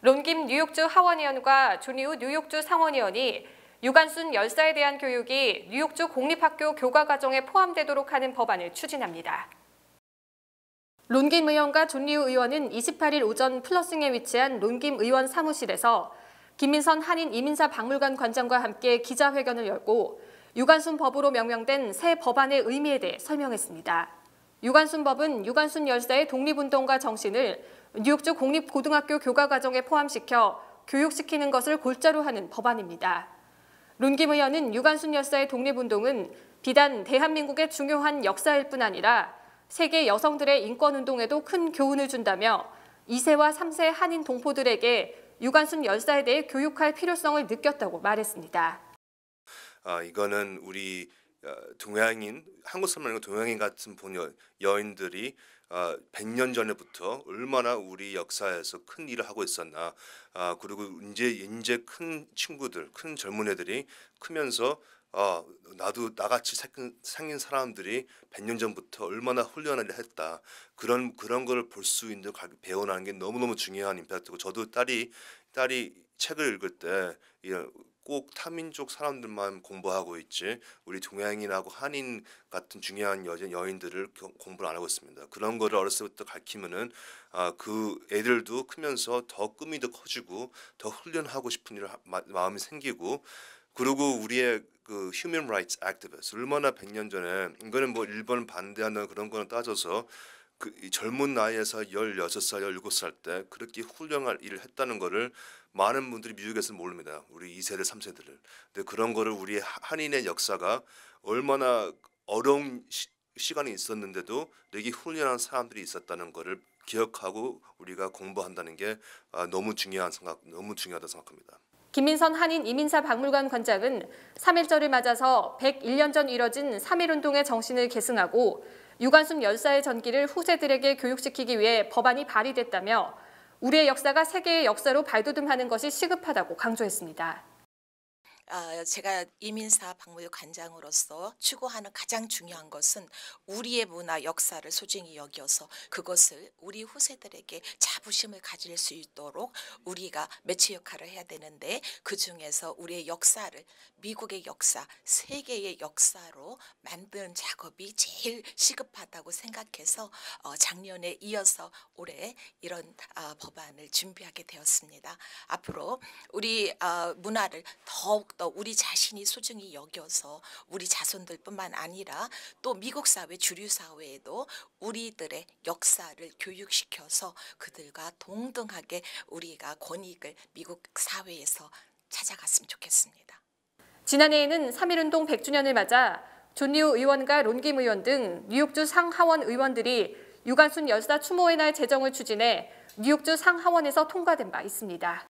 론김 뉴욕주 하원의원과 조니우 뉴욕주 상원의원이 유관순 열사에 대한 교육이 뉴욕주 공립학교 교과 과정에 포함되도록 하는 법안을 추진합니다. 론김 의원과 존리우 의원은 28일 오전 플러싱에 위치한 론김 의원 사무실에서 김민선 한인 이민사 박물관 관장과 함께 기자회견을 열고 유관순 법으로 명명된 새 법안의 의미에 대해 설명했습니다. 유관순 법은 유관순 열사의 독립운동가 정신을 뉴욕주 공립고등학교 교과과정에 포함시켜 교육시키는 것을 골자로 하는 법안입니다. 룬김 의원은 유관순 열사의 독립운동은 비단 대한민국의 중요한 역사일 뿐 아니라 세계 여성들의 인권운동에도 큰 교훈을 준다며 2세와 3세 한인 동포들에게 유관순 열사에 대해 교육할 필요성을 느꼈다고 말했습니다. 아, 이거는 우리 어, 동양인 한국 사람과 동양인 같은 본 여인들이 아, 어, 100년 전에부터 얼마나 우리 역사에서 큰 일을 하고 있었나. 아, 그리고 이제 이제 큰 친구들, 큰 젊은 애들이 크면서 아, 나도 나같이 생긴 사람들이 100년 전부터 얼마나 훈련을 했다. 그런 그런 거를 볼수 있는 배워나는 게 너무너무 중요한 임팩트고 저도 딸이 딸이 책을 읽을 때꼭 타민족 사람들만 공부하고 있지 우리 동양인하고 한인 같은 중요한 여인, 여인들을 공부를 안 하고 있습니다. 그런 거를 어렸을 때부터 가르치면은 아, 그 애들도 크면서 더 꿈이 더 커지고 더 훈련하고 싶은 일 마, 마음이 생기고 그리고 우리의 그 휴먼 라이츠 액티비스 얼마나 100년 전에 이거는 뭐 일본 반대하는 그런 거는 따져서 그 젊은 나이에서 16살, 17살 때 그렇게 훌륭한 일을 했다는 것을 많은 분들이 미국에서 모릅니다. 우리 2세대, 3세대를. 근데 그런 거를 우리 한인의 역사가 얼마나 어려운 시, 간이 있었는데도 되게 훌륭한 사람들이 있었다는 거를 기억하고 우리가 공부한다는 게 아, 너무 중요한 생각, 너무 중요하다 생각합니다. 김민선 한인 이민사 박물관 관장은 3.1절을 맞아서 101년 전 이뤄진 3.1운동의 정신을 계승하고 유관순 열사의 전기를 후세들에게 교육시키기 위해 법안이 발의됐다며 우리의 역사가 세계의 역사로 발돋움하는 것이 시급하다고 강조했습니다. 아, 제가 이민사 박물유 관장으로서 추구하는 가장 중요한 것은 우리의 문화 역사를 소중히 여기어서 그것을 우리 후세들에게 자부심을 가질 수 있도록 우리가 매체 역할을 해야 되는데 그 중에서 우리의 역사를 미국의 역사, 세계의 역사로 만든 작업이 제일 시급하다고 생각해서 어, 작년에 이어서 올해 이런 아, 법안을 준비하게 되었습니다. 앞으로 우리 아, 문화를 더욱 또 우리 자신이 소중히 여겨서 우리 자손들뿐만 아니라 또 미국 사회 주류 사회에도 우리들의 역사를 교육시켜서 그들과 동등하게 우리가 권익을 미국 사회에서 찾아갔으면 좋겠습니다. 지난해에는 3.1운동 100주년을 맞아 존리우 의원과 론김 의원 등 뉴욕주 상하원 의원들이 유관순 열사 추모의 날 제정을 추진해 뉴욕주 상하원에서 통과된 바 있습니다.